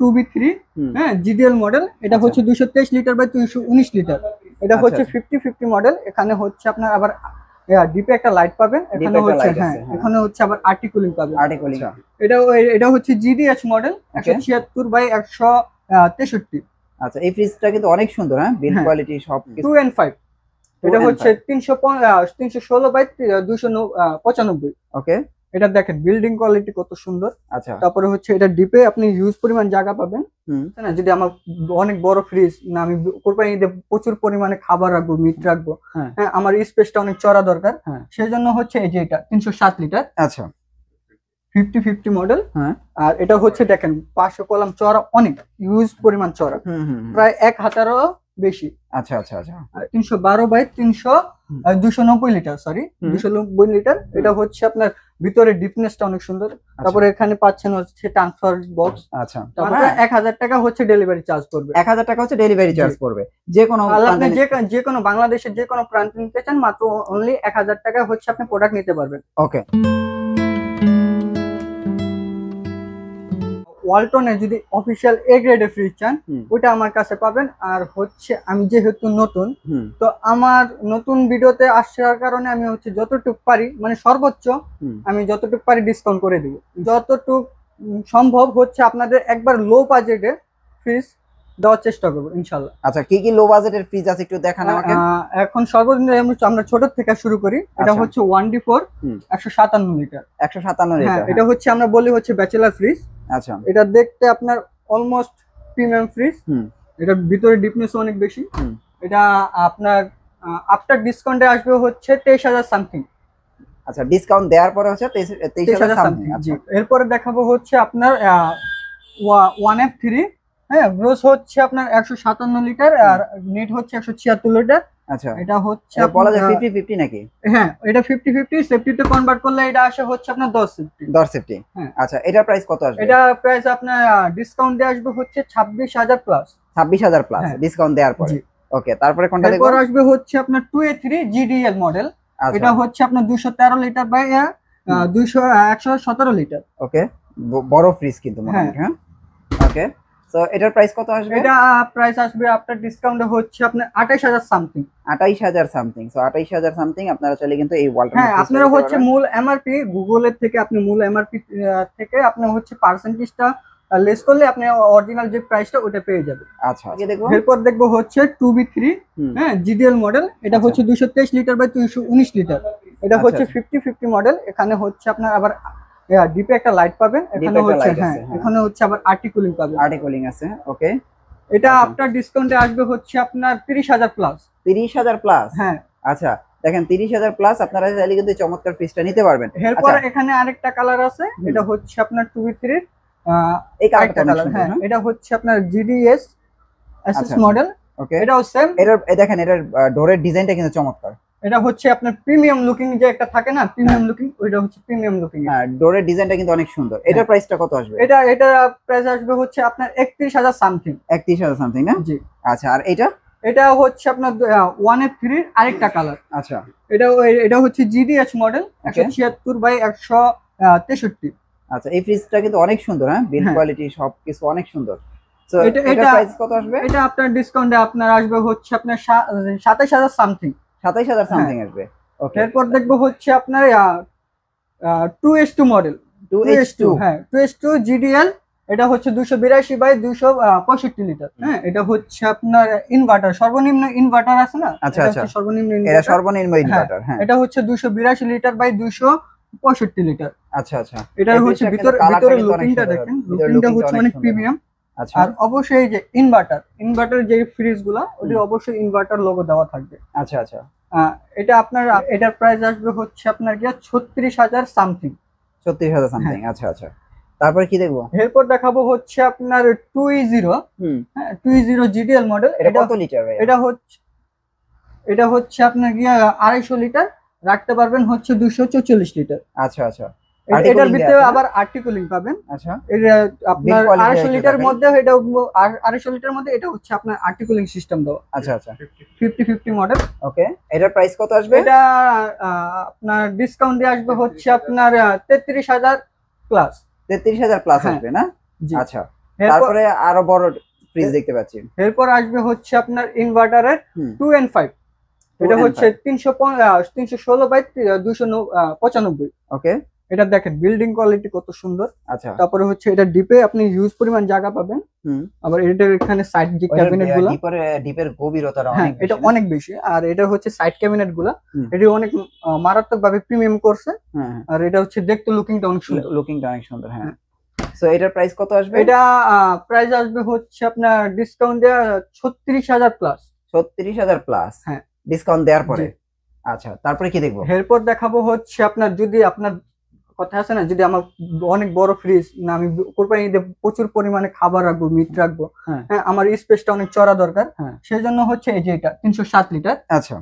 Two B three হ্যাঁ GDL model এটা আচ্ছা। হচ্ছে দুশো তেইশ লিটার বাই দুইশো উনিশ লিটার এটা আচ্ছা, হচ্ছে ফিফটি ফিফটি মডেল এখানে হচ্ছে আপনার আবার ডিপে একটা লাইট পাবেন এখানে হচ্ছে হ্যাঁ, হ্যাঁ এখানে হচ্ছে আবার আর্টিকুলিং পাবেন আর্টিকুলিং এটা এটা হচ্ছে জিডিএস মডেল আচ্ছা। একশো ছিয়াত্তর বাই একশো তেষট্টি আচ্ছা এই ফ্রিজটা কিন্তু অনেক সুন্দর হ্যাঁ বিল কোয়ালিটি হ্যাঁ। সব টু এন্ড ফাইভ এটা হচ্ছে তিনশো তিনশো ষোলো বাই দুশো পঁচানব্বই ওকে এটা দেখেন বিল্ডিং কোয়ালিটি কত সুন্দর আচ্ছা তারপরে হচ্ছে এটা ডিপে আপনি হিউজ পরিমাণ জায়গা পাবেন না যদি আমার অনেক বড় ফ্রিজ না আমি কোরবানি ঈদে প্রচুর পরিমাণে খাবার রাখবো মিট রাখবো হ্যাঁ, হ্যাঁ আমার স্পেসটা অনেক চড়া দরকার হ্যাঁ। সেই জন্য হচ্ছে এই যে এটা তিনশো সাত লিটার আচ্ছা ফিফটি ফিফটি মডেল হ্যাঁ আর এটা হচ্ছে দেখেন পাঁচশো কলাম চড়া অনেক ইউজ পরিমাণ চড়া প্রায় এক হাজারও বেশি আচ্ছা আচ্ছা আচ্ছা তিনশো বারো বাই তিনশো দুশো নব্বই লিটার সরি দুশো নব্বই লিটার এটা হচ্ছে আপনার ভিতরে ডিপনেসটা অনেক সুন্দর আচ্ছা। তারপরে এখানে পাচ্ছেন হচ্ছে ট্রান্সফার বক্স আচ্ছা তারপরে এক হাজার টাকা হচ্ছে ডেলিভারি চার্জ পড়বে এক হাজার টাকা হচ্ছে ডেলিভারি চার্জ পড়বে যে কোনো আপনি যে কোনো বাংলাদেশের যে কোনো প্রান্তে নিতে চান মাত্র অনলি এক হাজার টাকা হচ্ছে আপনি প্রোডাক্ট নিতে পারবেন ওকে ওয়ালটনে যদি অফিসিয়াল এ গ্রেডে ফ্রিজ চান ওটা আমার কাছে পাবেন আর হচ্ছে আমি যেহেতু নতুন তো আমার নতুন ভিডিওতে আসার কারণে আমি হচ্ছে যতটুক পারি মানে সর্বোচ্চ আমি যতটুক পারি ডিসকাউন্ট করে দিব যতটুক সম্ভব হচ্ছে আপনাদের একবার লো বাজেটে ফ্রিজ দেওয়ার চেষ্টা করবো ইনশাল্লাহ আচ্ছা কি কি লো বাজেটের ফ্রিজ আছে একটু দেখান আমাকে এখন সর্বদিন আমরা ছোট থেকে শুরু করি এটা আচ্ছা। হচ্ছে ওয়ান ডি ফোর একশো সাতান্ন লিটার একশো সাতান্ন হ্যাঁ, লিটার এটা হ্যাঁ। হচ্ছে আমরা বলি হচ্ছে ব্যাচেলার ফ্রিজ আচ্ছা এটা দেখতে আপনার অলমোস্ট প্রিমিয়াম ফ্রিজ এটার ভিতরে ডিপনেস অনেক বেশি এটা আপনার আফটার ডিসকাউন্টে আসবে হচ্ছে তেইশ হাজার সামথিং আচ্ছা ডিসকাউন্ট দেওয়ার পরে হচ্ছে তেইশ হাজার সামথিং আচ্ছা। এরপরে দেখাবো হচ্ছে আপনার ওয়ান এফ থ্রি হ্যাঁ গ্রোস হচ্ছে আপনার একশো সাতান্ন লিটার আর নেট হচ্ছে একশো ছিয়াত্তর লিটার আচ্ছা এটা হচ্ছে বলা যায় ফিফটি ফিফটি নাকি হ্যাঁ এটা ফিফটি ফিফটি সেফটিতে কনভার্ট করলে এটা আসে হচ্ছে আপনার দশ দশ সেফটি হ্যাঁ আচ্ছা এটা প্রাইস কত আসবে এটা প্রাইস আপনার ডিসকাউন্ট দিয়ে আসবে হচ্ছে ছাব্বিশ হাজার প্লাস ছাব্বিশ হাজার প্লাস হ্যাঁ। ডিসকাউন্ট দেওয়ার পরে ওকে তারপরে আসবে হচ্ছে আপনার two A three GDL model এটা হচ্ছে আপনার দুশো তেরো লিটার বাই দুইশো একশো সতেরো লিটার ওকে বড় ফ্রিজ কিন্তু হ্যাঁ ওকে হ্যাঁ? তো এটার প্রাইস কত আসবে এটা প্রাইস আসবে আপনার ডিসকাউন্ট হচ্ছে আপনার 28000 সামথিং 28000 সামথিং সো 28000 সামথিং আপনারা চলে কিন্তু এই ওয়ালটা হ্যাঁ আপনারা হচ্ছে মূল এমআরপি গুগলের থেকে আপনি মূল এমআরপি থেকে আপনি হচ্ছে পার্সেন্টেজটা লেস করলে আপনি অরিজিনাল যে প্রাইসটা ওটা পেয়ে যাবেন আচ্ছা আগে আচ্ছা। দেখবো এরপর দেখবো হচ্ছে 2B3 হ্যাঁ জিডিএল মডেল এটা আচ্ছা। হচ্ছে 223 লিটার বাই 219 লিটার এটা আচ্ছা, হচ্ছে 50 50 মডেল এখানে হচ্ছে আপনার আবার হ্যাঁ ডিপে একটা লাইট পাবেন এখানে হচ্ছে হ্যাঁ এখানে হচ্ছে আবার আর্টিকুলিং পাবেন আর্টিকুলিং আছে ওকে এটা আপনার ডিসকাউন্টে আসবে হচ্ছে আপনার 30000 প্লাস 30000 প্লাস হ্যাঁ আচ্ছা দেখেন 30000 প্লাস আপনারা চাইলে কিন্তু চমৎকার পিসটা নিতে পারবেন এরপর আচ্ছা। এখানে আরেকটা কালার আছে এটা হচ্ছে আপনার 2v3 এর এই কালারটা হ্যাঁ এটা হচ্ছে আপনার জিডিএস এসএস মডেল ওকে এটাও সেম এটার দেখেন এটার ডোরের ডিজাইনটা কিন্তু চমৎকার এটা হচ্ছে আপনার প্রিমিয়াম লুকিং যে একটা থাকে না প্রিমিয়াম হ্যাঁ। লুকিং ওইটা হচ্ছে প্রিমিয়াম লুকিং হ্যাঁ ডোরের ডিজাইনটা কিন্তু অনেক সুন্দর এটার হ্যাঁ। প্রাইসটা কত আসবে এটা এটা প্রাইস আসবে হচ্ছে আপনার 31000 সামথিং 31000 সামথিং না জি আচ্ছা আর এটা এটা হচ্ছে আপনার ওয়ান এফ থ্রির আরেকটা কালার আচ্ছা এটা এটা হচ্ছে জিডিএইচ মডেল একশো ছিয়াত্তর বাই একশো তেষট্টি আচ্ছা এই ফ্রিজটা কিন্তু অনেক সুন্দর হ্যাঁ বিল কোয়ালিটি সব কিছু অনেক সুন্দর এটা এটা কত আসবে এটা আপনার ডিসকাউন্টে আপনার আসবে হচ্ছে আপনার সাতাশ হাজার সামথিং সাতাইশ সামথিং হ্যাঁ। আসবে ওকে এরপর দেখবো হচ্ছে আপনার টু মডেল টু হ্যাঁ টু এস এটা হচ্ছে দুশো বাই দুশো পঁয়ষট্টি লিটার হ্যাঁ এটা হচ্ছে আপনার ইনভার্টার সর্বনিম্ন ইনভার্টার আছে না আচ্ছা আচ্ছা সর্বনিম্ন এটা সর্বনিম্ন ইনভার্টার হ্যাঁ, হ্যাঁ এটা হচ্ছে দুশো বিরাশি লিটার বাই দুশো পঁয়ষট্টি লিটার আচ্ছা আচ্ছা এটা হচ্ছে ভিতরে ভিতরে লুকিংটা দেখেন লুকিংটা হচ্ছে অনেক প্রিমিয়াম আচ্ছা। আর অবশ্যই যে ইনভার্টার ইনভার্টার যে ফ্রিজ গুলা ওটি অবশ্যই ইনভার্টার লোগো দেওয়া থাকবে আচ্ছা আচ্ছা এটা আপনার এটার প্রাইস আসবে হচ্ছে আপনার কি ছত্রিশ হাজার সামথিং ছত্রিশ হাজার সামথিং হ্যাঁ। আচ্ছা আচ্ছা তারপরে কি দেখবো এরপর দেখাবো হচ্ছে আপনার two zero two zero GDL model এটা কত লিটার এটা হচ্ছে এটা হচ্ছে আপনার কি আড়াইশো লিটার রাখতে পারবেন হচ্ছে দুশো চৌচল্লিশ লিটার আচ্ছা আচ্ছা এটার ভিতরে আবার আর্টিকুলিং পাবেন আচ্ছা আপনার লিটার মধ্যে এটা লিটার মধ্যে এটা হচ্ছে আপনার সিস্টেম মডেল ওকে প্রাইস কত আসবে এটা আপনার দিয়ে আসবে হচ্ছে আপনার প্লাস প্লাস হ্যাঁ। আসবে না আচ্ছা আরো বড় দেখতে পাচ্ছি এরপর আসবে হচ্ছে আপনার ইনভার্টারের টু এন্ড ফাইভ এটা হচ্ছে তিনশো ষোলো বাই পঁচানব্বই ওকে এটা দেখেন বিল্ডিং কোয়ালিটি কত সুন্দর আচ্ছা তারপরে হচ্ছে এটা ডিপে আপনি ইউজ পরিমাণ জায়গা পাবেন আবার এটার এখানে সাইড যে ক্যাবিনেট গুলো ডিপের গভীরতা অনেক এটা অনেক বেশি আর এটা হচ্ছে সাইড ক্যাবিনেট গুলো এটি অনেক মারাত্মক ভাবে প্রিমিয়াম করছে হ্যাঁ, হ্যাঁ। আর এটা হচ্ছে দেখতে লুকিং টা অনেক সুন্দর লুকিং টা অনেক সুন্দর হ্যাঁ সো এটার প্রাইস কত আসবে এটা প্রাইস আসবে হচ্ছে আপনার ডিসকাউন্ট দেয়া 36000 প্লাস 36000 প্লাস হ্যাঁ ডিসকাউন্ট দেওয়ার পরে আচ্ছা তারপরে কি দেখবো এরপর দেখাবো হচ্ছে আপনার যদি আপনার কথা আছে না যদি আমার অনেক বড় ফ্রিজ না আমি কোরবানি ঈদে প্রচুর পরিমাণে খাবার রাখবো মিট রাখবো হ্যাঁ, হ্যাঁ আমার স্পেসটা অনেক চড়া দরকার হ্যাঁ। সেই জন্য হচ্ছে এই যে এটা তিনশো সাত লিটার আচ্ছা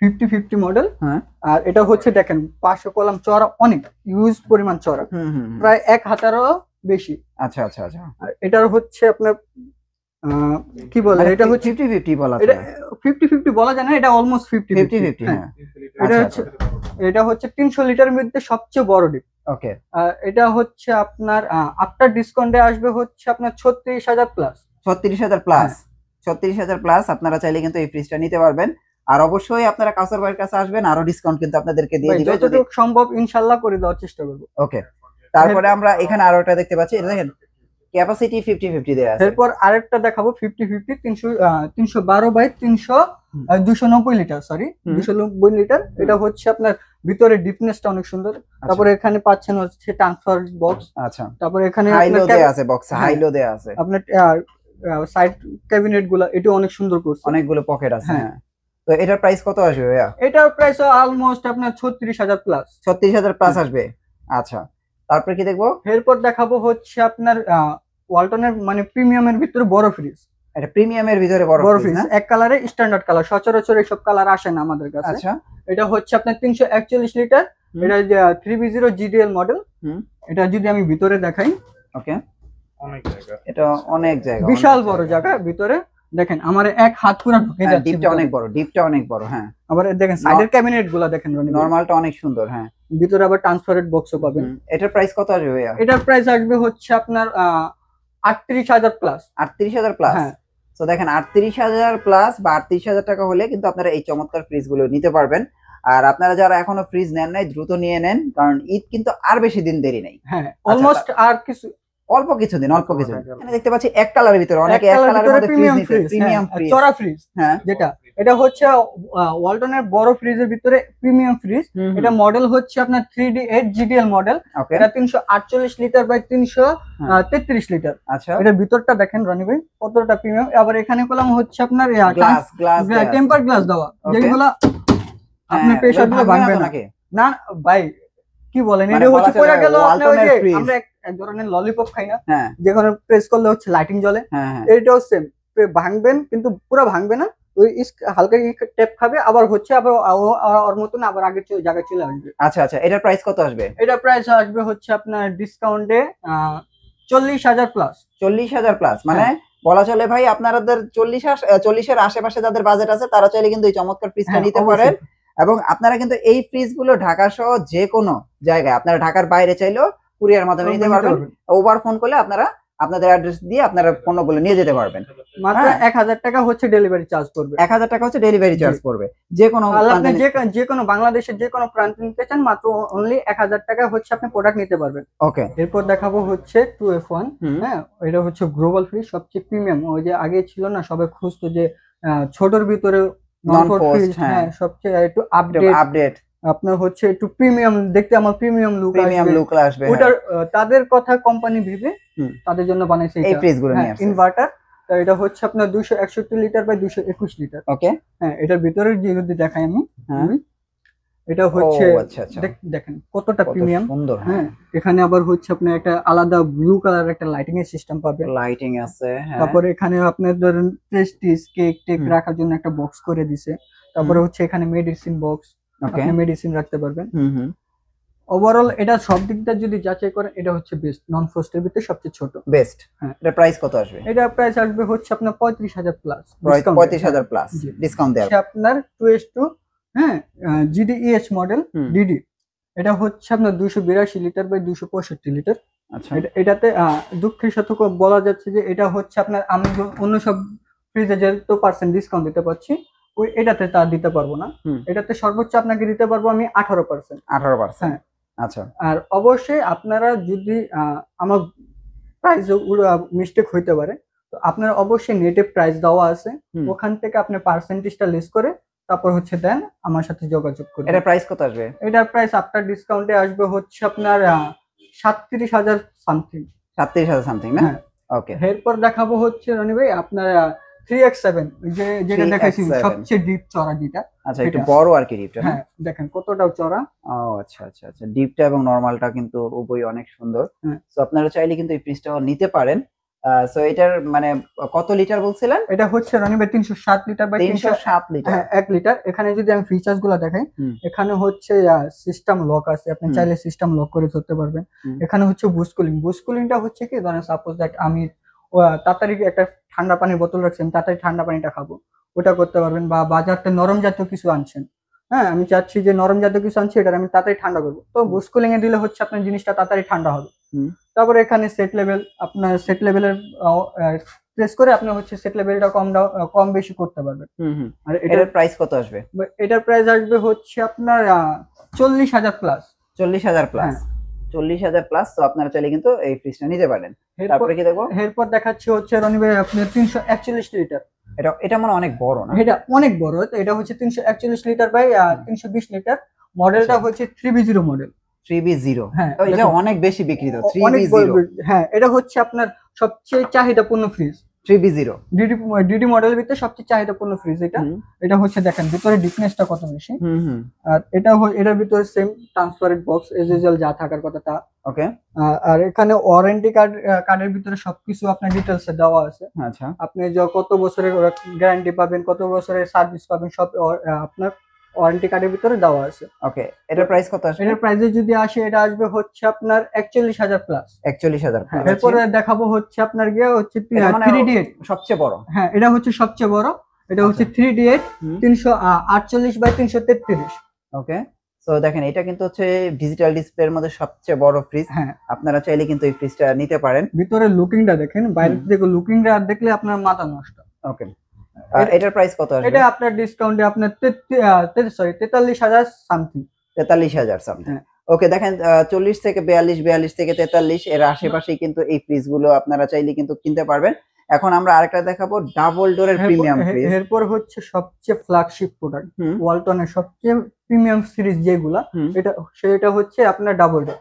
ফিফটি ফিফটি মডেল হ্যাঁ আর এটা হচ্ছে দেখেন পাঁচশো কলাম চড়া অনেক ইউজ পরিমাণ চড়া প্রায় এক হাজারও বেশি আচ্ছা আচ্ছা আচ্ছা এটার হচ্ছে আপনার কি বলে মানে এটা হচ্ছে 50 50 বলা এটা 50 50 বলা যায় না এটা অলমোস্ট 50 50 50 হ্যাঁ এটা আচ্ছা, হচ্ছে এটা হচ্ছে 300 লিটার মধ্যে সবচেয়ে বড় ডিপ ওকে এটা হচ্ছে আপনার আফটার ডিসকাউন্টে আসবে হচ্ছে আপনার 36000 প্লাস 36000 প্লাস 36000 প্লাস আপনারা চাইলে কিন্তু এই ফ্রিজটা নিতে পারবেন আর অবশ্যই আপনারা কাছের ভাইয়ের কাছে আসবেন আরো ডিসকাউন্ট কিন্তু আপনাদেরকে দিয়ে দিবে যতটুকু সম্ভব ইনশাআল্লাহ করে দেওয়ার চেষ্টা করব ওকে তারপরে হ্যাঁ। আমরা এখানে আরো একটা দেখতে পাচ্ছি এটা দেখেন ক্যাপাসিটি 50 50 দেয়া আছে এরপর আরেকটা দেখাবো 50 50 300 312 বাই 300 290 লিটার সরি 290 লিটার এটা হচ্ছে আপনার ভিতরে ডিপনেসটা অনেক সুন্দর আচ্ছা। তারপর এখানে পাচ্ছেন হচ্ছে ট্রান্সফার বক্স আচ্ছা তারপর এখানে হাইলো দেয়া আছে বক্স হাইলো হ্যাঁ। দেয়া আছে আপনার সাইড ক্যাবিনেট গুলো এটা অনেক সুন্দর করছে অনেকগুলো পকেট আছে হ্যাঁ।, হ্যাঁ তো এটার প্রাইস কত আসবে ভাইয়া এটার প্রাইস অলমোস্ট আপনার 36000 প্লাস 36000 প্লাস আসবে আচ্ছা তারপরে কি দেখবো এরপর দেখাবো হচ্ছে আপনার ওয়ালটনের মানে প্রিমিয়ামের ভিতরে বড় ফ্রিজ এটা প্রিমিয়ামের ভিতরে বড় বড় ফ্রিজ এক কালারে স্ট্যান্ডার্ড কালার সচরাচর এইসব কালার আসে না আমাদের কাছে আচ্ছা এটা হচ্ছে আপনার তিনশো একচল্লিশ লিটার এটা three B zero GDL model এটা যদি আমি ভিতরে দেখাই ওকে অনেক জায়গা এটা অনেক জায়গা বিশাল বড় জায়গা ভিতরে দেখেন আমার এক হাত পুরো ঢুকে হ্যাঁ, যাচ্ছে ডিপটা অনেক বড় ডিপটা অনেক বড় হ্যাঁ আবার দেখেন সাইডের ক্যাবিনেট গুলা দেখেন নরমালটা অনেক সুন্দর হ্যাঁ ভিতরে আবার ট্রান্সফারেট বক্সও পাবেন এটার প্রাইস কত আসবে এটার প্রাইস আসবে হচ্ছে আপনার আহ আটত্রিশ হাজার প্লাস আটত্রিশ হাজার প্লাস হ্যাঁ। তো দেখেন আটত্রিশ হাজার প্লাস বা আটত্রিশ হাজার টাকা হলে কিন্তু আপনারা এই চমৎকার ফ্রিজ গুলো নিতে পারবেন আর আপনারা যারা এখনো ফ্রিজ নেন নাই দ্রুত নিয়ে নেন কারণ ঈদ কিন্তু আর বেশি দিন দেরি নেই হ্যাঁ অলমোস্ট আচ্ছা, আর কিছু অল্প কিছুদিন অল্প কিছুদিন দেখতে পাচ্ছি এক কালারের ভিতরে অনেকে এক কালারের মধ্যে ফ্রিজ প্রিমিয়াম ফ্রিজ চড়া ফ্রিজ হ্যাঁ যেটা এটা হচ্ছে ওয়ালটনের বড় ফ্রিজের ভিতরে প্রিমিয়াম ফ্রিজ এটা মডেল হচ্ছে আপনার three D eight GDL model এটা তিনশো আটচল্লিশ লিটার বাই তিনশো হ্যাঁ। তেত্রিশ লিটার আচ্ছা এটা ভিতরটা দেখেন রনি ভাই কতটা প্রিমিয়াম আবার এখানে কলাম হচ্ছে আপনার গ্লাস গ্লাস টেম্পার গ্লাস দেওয়া যেগুলো হ্যাঁ, আপনার প্রেশার দিলে ভাঙবে না না ভাই কি বলেন মানে এটা হচ্ছে পড়ে গেল আমরা এক ধরনের ললিপপ খাই না হ্যাঁ। যেখানে প্রেস করলে হচ্ছে লাইটিং জ্বলে এটাও সেম ভাঙবেন কিন্তু পুরো ভাঙবে না ওই হালকা টেপ খাবে আবার হচ্ছে আবার মতন আবার আগের আচ্ছা, আচ্ছা, প্রাইস কত আসবে এটা প্রাইস আসবে চল্লিশ হাজার প্লাস চল্লিশ হাজার প্লাস মানে হ্যাঁ। বলা চলে ভাই চল্লিশ চল্লিশের আশেপাশে যাদের বাজেট আছে তারা চাইলে কিন্তু এই চমৎকার ফ্রিজটা হ্যাঁ, নিতে পারেন এবং আপনারা কিন্তু এই গুলো ঢাকা সহ যে কোনো জায়গায় আপনারা ঢাকার বাইরে চাইলেও কুরিয়ার মাধ্যমে নিতে পারবেন ওভার ফোন করলে আপনারা আপনাদের অ্যাড্রেস দিয়ে আপনারা পণ্যগুলো নিয়ে যেতে পারবেন হ্যাঁ? টাকা হচ্ছে ডেলিভারি চার্জ টাকা হচ্ছে ডেলিভারি চার্জ বাংলাদেশের নিতে চান মাত্র অনলি টাকা হচ্ছে আপনি প্রোডাক্ট নিতে পারবেন ওকে এরপর দেখাবো হচ্ছে হ্যাঁ এটা হচ্ছে গ্লোবাল ফ্রি সবচেয়ে প্রিমিয়াম ওই যে আগে ছিল না সবাই খুঁজতো যে ছোটর ভিতরে হ্যাঁ।, হ্যাঁ সবচেয়ে একটু আপডেট আপডেট আপনার হচ্ছে একটু প্রিমিয়াম দেখতে আমার প্রিমিয়াম লুক প্রিমিয়াম লুক আসবে ওটার হ্যাঁ। তাদের কথা কোম্পানি ভেবে তাদের জন্য বানাইছে এই ফ্রিজ গুলো ইনভার্টার তো এটা হচ্ছে আপনার 261 লিটার বাই 221 লিটার ওকে হ্যাঁ এটার ভিতরে যে যদি দেখাই আমি হ্যাঁ। এটা হচ্ছে আচ্ছা, আচ্ছা। দেখেন কতটা প্রিমিয়াম সুন্দর হ্যাঁ।, হ্যাঁ এখানে আবার হচ্ছে আপনার একটা আলাদা ব্লু কালার একটা লাইটিং এর সিস্টেম পাবে লাইটিং আছে তারপরে এখানে আপনার ধরেন পেস্টিস কেক টেক রাখার জন্য একটা বক্স করে দিছে তারপরে হচ্ছে এখানে মেডিসিন বক্স আপনি মেডিসিন রাখতে পারবেন ওভারঅল এটা সব দিকটা যদি যাচাই করেন এটা হচ্ছে বেস্ট নন ফোস্টের ভিতরে সবচেয়ে ছোট বেস্ট হ্যাঁ এটা প্রাইস কত আসবে এটা প্রাইস আসবে হচ্ছে আপনার পঁয়ত্রিশ হাজার প্লাস পঁয়ত্রিশ হাজার প্লাস ডিসকাউন্ট দেওয়া আপনার টু এস টু হ্যাঁ জিডি ইএস মডেল ডিডি এটা হচ্ছে আপনার দুশো বিরাশি লিটার বাই দুশো পঁয়ষট্টি লিটার আচ্ছা এটাতে দুঃখের সাথে বলা যাচ্ছে যে এটা হচ্ছে আপনার আমি অন্য সব ফ্রিজে যেহেতু পার্সেন্ট ডিসকাউন্ট দিতে পারছি এটাতে তা দিতে পারবো না এটাতে সর্বোচ্চ আপনাকে দিতে পারবো আমি আঠারো পার্সেন্ট আঠারো পার্সেন্ট হ্যাঁ। আচ্ছা আর অবশ্যই আপনারা যদি আমার প্রাইস মিস্টেক হইতে পারে তো আপনারা অবশ্যই নেটে প্রাইস দেওয়া আছে ওখান থেকে আপনি পার্সেন্টেজটা লিস্ট করে তারপর হচ্ছে দেন আমার সাথে যোগাযোগ করুন এটা প্রাইস কত আসবে এটা প্রাইস আফটার ডিসকাউন্টে আসবে হচ্ছে আপনার সাতত্রিশ হাজার সামথিং সাতত্রিশ হাজার সামথিং না ওকে হ্যাঁ। এরপর দেখাবো হচ্ছে রনি ভাই আপনার যে সবচেয়ে ডিপ চড়া যেটা আচ্ছা বড় আর কি ডিপটা হ্যাঁ দেখেন চড়া ও আচ্ছা আচ্ছা আচ্ছা এবং কিন্তু অনেক সুন্দর হ্যাঁ। আপনারা চাইলে কিন্তু এই নিতে পারেন সো এটার মানে কত লিটার বলছিলেন এটা হচ্ছে লিটার লিটার হ্যাঁ লিটার এখানে যদি আমি গুলো দেখাই এখানে হচ্ছে সিস্টেম লক আছে আপনি চাইলে সিস্টেম লক করে পারবেন এখানে হচ্ছে হচ্ছে কি ধরেন সাপোজ দ্যাট আমি তাড়াতাড়ি একটা ঠান্ডা পানির বোতল রাখছেন তাড়াতাড়ি ঠান্ডা পানিটা খাবো ওটা করতে পারবেন বা বাজারতে নরম জাতীয় কিছু আনছেন হ্যাঁ আমি চাচ্ছি যে নরম জাতীয় কিছু আনছি এটা আমি তাড়াতাড়ি ঠান্ডা করবো তো বুস্কুলিং এ দিলে হচ্ছে আপনার জিনিসটা তাড়াতাড়ি ঠান্ডা হবে তারপরে এখানে সেট লেভেল আপনার সেট লেভেলের প্রেস করে আপনি হচ্ছে সেট লেভেলটা কম কম বেশি করতে পারবেন আর এটার প্রাইস কত আসবে এটার প্রাইস আসবে হচ্ছে আপনার চল্লিশ হাজার প্লাস চল্লিশ হাজার প্লাস চল্লিশ হাজার প্লাস তো আপনারা চাইলে কিন্তু এই ফ্রিজটা নিতে পারেন তারপরে কি দেখবো এরপর দেখাচ্ছি হচ্ছে রনি ভাই আপনার তিনশো একচল্লিশ লিটার এটা এটা মানে অনেক বড় না এটা অনেক বড় তো এটা হচ্ছে তিনশো একচল্লিশ লিটার বাই তিনশো বিশ লিটার মডেলটা আচ্ছা। হচ্ছে three B zero model three zero হ্যাঁ এটা অনেক বেশি বিক্রিত থ্রি হ্যাঁ এটা হচ্ছে আপনার সবচেয়ে চাহিদাপূর্ণ ফ্রিজ ডিডি ডিডি সবচেয়ে চাহিদাপূর্ণ এটা হচ্ছে দেখেন ভিতরে কত বেশি আর এটা এটার ভিতরে সেম ট্রান্সপারেন্ট বক্স যা থাকার কথা তা ওকে আর এখানে ওয়ারেন্টি কার্ড কার্ডের ভিতরে সবকিছু আপনার দেওয়া আছে আচ্ছা আপনি কত বছরের গ্যারান্টি পাবেন কত বছরের সার্ভিস পাবেন সব আপনার ওয়ারেন্টি কার্ডের ভিতরে দেওয়া আছে ওকে এটার প্রাইস কত আসবে এটার প্রাইসে যদি আসে এটা আসবে হচ্ছে আপনার 41000 প্লাস 41000 এরপর দেখাবো হচ্ছে আপনার গিয়ে হচ্ছে 3D8 মানে সবচেয়ে বড় হ্যাঁ এটা হচ্ছে সবচেয়ে বড় এটা আচ্ছা। হচ্ছে 3D8 348 বাই 333 ওকে তো দেখেন এটা কিন্তু হচ্ছে ডিজিটাল ডিসপ্লের মধ্যে সবচেয়ে বড় ফ্রিজ হ্যাঁ আপনারা চাইলে কিন্তু এই ফ্রিজটা নিতে পারেন ভিতরে লুকিংটা দেখেন বাইরে থেকে লুকিংটা দেখলে আপনার মাথা নষ্ট ওকে এটার প্রাইস কত আসবে এটা আপনার ডিসকাউন্টে আপনার সরি তেতাল্লিশ হাজার সামথিং তেতাল্লিশ হাজার সামথিং হ্যাঁ। ওকে দেখেন চল্লিশ থেকে বিয়াল্লিশ বিয়াল্লিশ থেকে তেতাল্লিশ এর আশেপাশে কিন্তু এই ফ্রিজ গুলো আপনারা চাইলে কিন্তু কিনতে পারবেন এখন আমরা আরেকটা দেখাবো ডাবল ডোরের প্রিমিয়াম ফ্রিজ এরপর হচ্ছে সবচেয়ে ফ্ল্যাগশিপ প্রোডাক্ট ওয়ালটনের সবচেয়ে প্রিমিয়াম সিরিজ যেগুলা এটা সেটা হচ্ছে আপনার ডাবল ডোর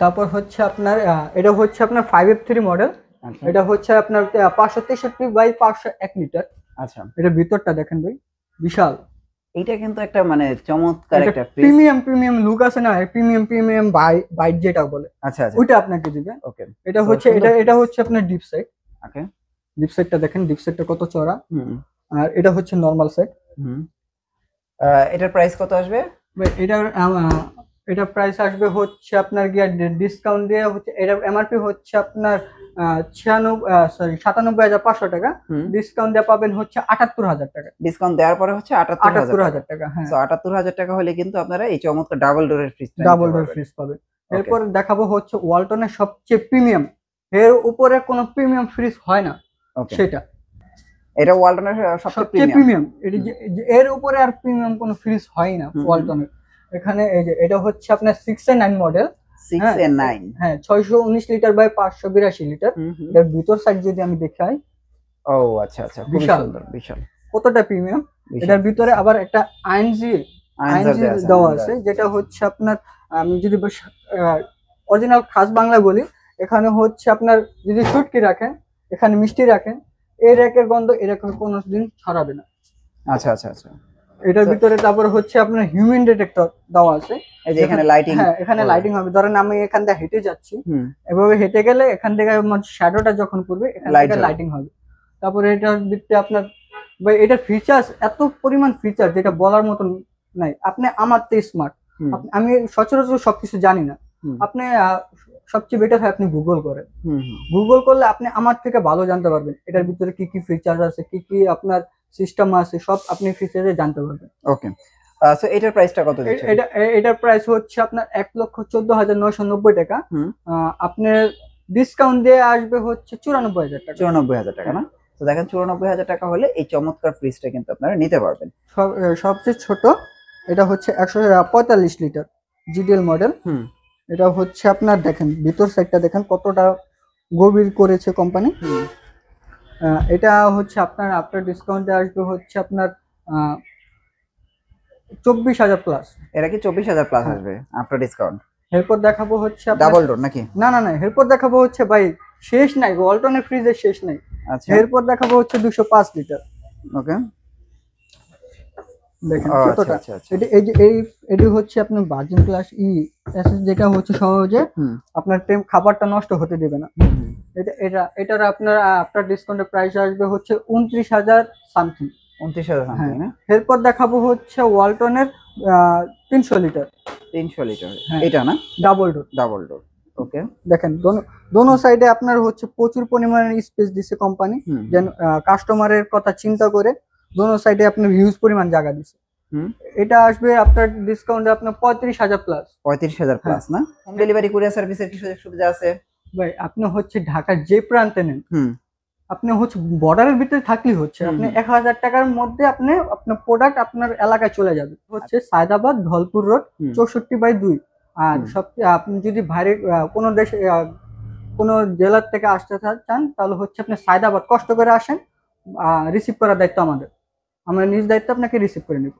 তারপর হচ্ছে আপনার এটা হচ্ছে আপনার ফাইভ থ্রি মডেল আচ্ছা। এটা হচ্ছে আপনার পাঁচশো তেষট্টি বাই পাঁচশো এক লিটার আচ্ছা এটা ভিতরটা দেখেন ভাই বিশাল এটা কিন্তু একটা মানে চমৎকার একটা প্রিমিয়াম প্রিমিয়াম লুক আছে না প্রিমিয়াম প্রিমিয়াম বাই বাইট যেটা বলে আচ্ছা আচ্ছা ওইটা আপনাকে দিবে ওকে এটা হচ্ছে এটা এটা হচ্ছে আপনার ডিপ সাইড ওকে ডিপ সাইডটা দেখেন ডিপ সাইডটা কত চড়া আর এটা হচ্ছে নরমাল সাইড এটার প্রাইস কত আসবে এটার এটা প্রাইস আসবে হচ্ছে আপনার গিয়ে ডিসকাউন্ট দিয়ে হচ্ছে এটা এমআরপি হচ্ছে আপনার ছিয়ানব্বই সরি সাতানব্বই হাজার পাঁচশো টাকা ডিসকাউন্ট দেওয়া পাবেন হচ্ছে আটাত্তর হাজার টাকা ডিসকাউন্ট দেওয়ার পরে হচ্ছে আটাত্তর হাজার টাকা হ্যাঁ আটাত্তর হাজার টাকা হলে কিন্তু আপনারা ডাবল ডোরের ফ্রিজ ডাবল ডোর ফ্রিজ পাবেন এরপর দেখাবো হচ্ছে ওয়ালটনের সবচেয়ে প্রিমিয়াম এর উপরে কোনো প্রিমিয়াম ফ্রিজ হয় না সেটা এটা ওয়ালটনের সবচেয়ে প্রিমিয়াম এর উপরে আর প্রিমিয়াম কোনো ফ্রিজ হয় না ওয়ালটনের এখানে এটা হচ্ছে আপনার নাইন মডেল হ্যাঁ, হ্যাঁ ছয়শো উনিশ লিটার বাই পাঁচশো বিরাশি লিটার এর ভিতর সাইড যদি আমি দেখাই ও আচ্ছা আচ্ছা বিশাল বিশাল কতটা প্রিমিয়াম এটার ভিতরে আবার একটা আইনজি আইনজি দেওয়া আছে যেটা হচ্ছে আপনার আমি যদি অরিজিনাল খাস বাংলা বলি এখানে হচ্ছে আপনার যদি সুটকি রাখেন এখানে মিষ্টি রাখেন এই রেকের গন্ধ এরকম কোনো দিন ছড়াবে না আচ্ছা আচ্ছা আচ্ছা আচ্ছা। এটার ভিতরে তারপর হচ্ছে আপনার হিউম্যান ডিটেক্টর দেওয়া আছে এই যে এখানে লাইটিং হ্যাঁ এখানে লাইটিং হবে ধরেন আমি এখান থেকে হেঁটে যাচ্ছি এভাবে হেঁটে গেলে এখান থেকে শ্যাডোটা যখন পড়বে এখান থেকে লাইটিং হবে তারপরে এটার ভিত্তি আপনার ভাই এটা ফিচার্স এত পরিমাণ ফিচার যেটা বলার মতন নাই আপনি আমার তো স্মার্ট আমি সচরাচর সবকিছু জানি না আপনি সবচেয়ে বেটার হয় আপনি গুগল করেন গুগল করলে আপনি আমার থেকে ভালো জানতে পারবেন এটার ভিতরে কি কি ফিচার আছে কি কি আপনার সিস্টেম আছে সব আপনি ফিচারে জানতে পারবেন ওকে সো এটার প্রাইসটা কত এটা এটার প্রাইস হচ্ছে আপনার এক লক্ষ চোদ্দ হাজার নয়শো নব্বই টাকা আপনার ডিসকাউন্ট দিয়ে আসবে হচ্ছে চুরানব্বই হাজার টাকা চুরানব্বই হাজার টাকা না তো দেখেন চুরানব্বই হাজার টাকা হলে এই চমৎকার ফ্রিজটা কিন্তু আপনারা নিতে পারবেন সবচেয়ে ছোট এটা হচ্ছে একশো পঁয়তাল্লিশ লিটার জিডিএল মডেল এটা হচ্ছে আপনার দেখেন ভিতর সাইডটা দেখেন কতটা গভীর করেছে কোম্পানি এটা হচ্ছে আপনার আফটার ডিসকাউন্টে আসবে হচ্ছে আপনার চব্বিশ হাজার প্লাস এটা কি চব্বিশ হাজার প্লাস হ্যাঁ। আসবে আফটার ডিসকাউন্ট এরপর দেখাবো হচ্ছে ডাবল ডোর নাকি না না না এরপর দেখাবো হচ্ছে ভাই শেষ নাই অল্টনের ফ্রিজের শেষ নাই আচ্ছা এরপর দেখাবো হচ্ছে দুশো পাঁচ লিটার ওকে আচ্ছা, আচ্ছা, আচ্ছা। আপনার e যেটা হচ্ছে সহজে আপনার খাবারটা নষ্ট হতে দেবে না এটা এটা এটার আপনার প্রাইস আসবে হচ্ছে উনত্রিশ হাজার সামথিং উনত্রিশ হাজার হ্যাঁ। এরপর দেখাবো হচ্ছে ওয়ালটনের তিনশো লিটার তিনশো লিটার হ্যাঁ। এটা না ডাবল ডোর ডাবল ডোর ওকে দেখেন দোনো সাইডে আপনার হচ্ছে প্রচুর পরিমাণে স্পেস দিছে কোম্পানি যেন কাস্টমারের কথা চিন্তা করে দোনো সাইডে আপনার হিউজ পরিমাণ জায়গা দিছে এটা আসবে আপনার ডিসকাউন্টে আপনার পঁয়ত্রিশ হাজার প্লাস পঁয়ত্রিশ হাজার প্লাস হ্যাঁ। না হোম ডেলিভারি কুরিয়ার সার্ভিসের কি সুযোগ সুবিধা আছে ভাই আপনি হচ্ছে ঢাকার যে প্রান্তে নেন আপনি হচ্ছে বর্ডারের ভিতরে থাকলে হচ্ছে আপনি এক হাজার টাকার মধ্যে আপনি আপনার প্রোডাক্ট আপনার এলাকায় চলে যাবে হচ্ছে সায়দাবাদ ধলপুর রোড চৌষট্টি বাই দুই আর সব আপনি যদি বাইরে কোনো দেশে কোনো জেলার থেকে আসতে চান তাহলে হচ্ছে আপনি সায়দাবাদ কষ্ট করে আসেন রিসিভ করার দায়িত্ব আমাদের আমরা নিজ দায়িত্ব আপনাকে রিসিভ করে নেব